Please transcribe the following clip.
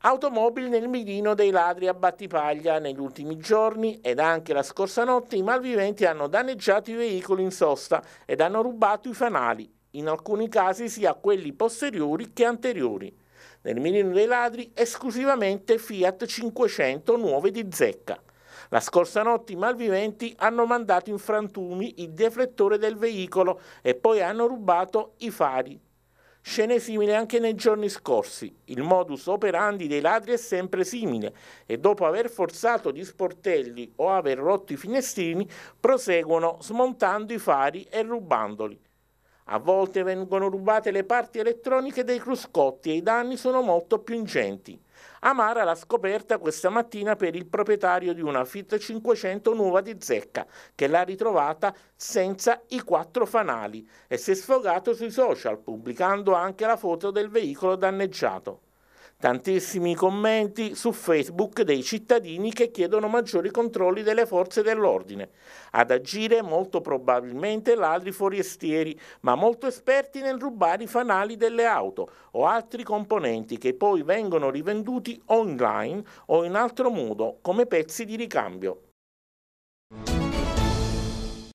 Automobili nel mirino dei ladri a Battipaglia. Negli ultimi giorni ed anche la scorsa notte i malviventi hanno danneggiato i veicoli in sosta ed hanno rubato i fanali, in alcuni casi sia quelli posteriori che anteriori. Nel mirino dei ladri esclusivamente Fiat 500 nuove di zecca. La scorsa notte i malviventi hanno mandato in frantumi il deflettore del veicolo e poi hanno rubato i fari scene simili anche nei giorni scorsi. Il modus operandi dei ladri è sempre simile e dopo aver forzato gli sportelli o aver rotto i finestrini proseguono smontando i fari e rubandoli. A volte vengono rubate le parti elettroniche dei cruscotti e i danni sono molto più ingenti. Amara l'ha scoperta questa mattina per il proprietario di una Fit 500 nuova di zecca, che l'ha ritrovata senza i quattro fanali e si è sfogato sui social, pubblicando anche la foto del veicolo danneggiato. Tantissimi commenti su Facebook dei cittadini che chiedono maggiori controlli delle forze dell'ordine. Ad agire molto probabilmente ladri forestieri, ma molto esperti nel rubare i fanali delle auto o altri componenti che poi vengono rivenduti online o in altro modo come pezzi di ricambio.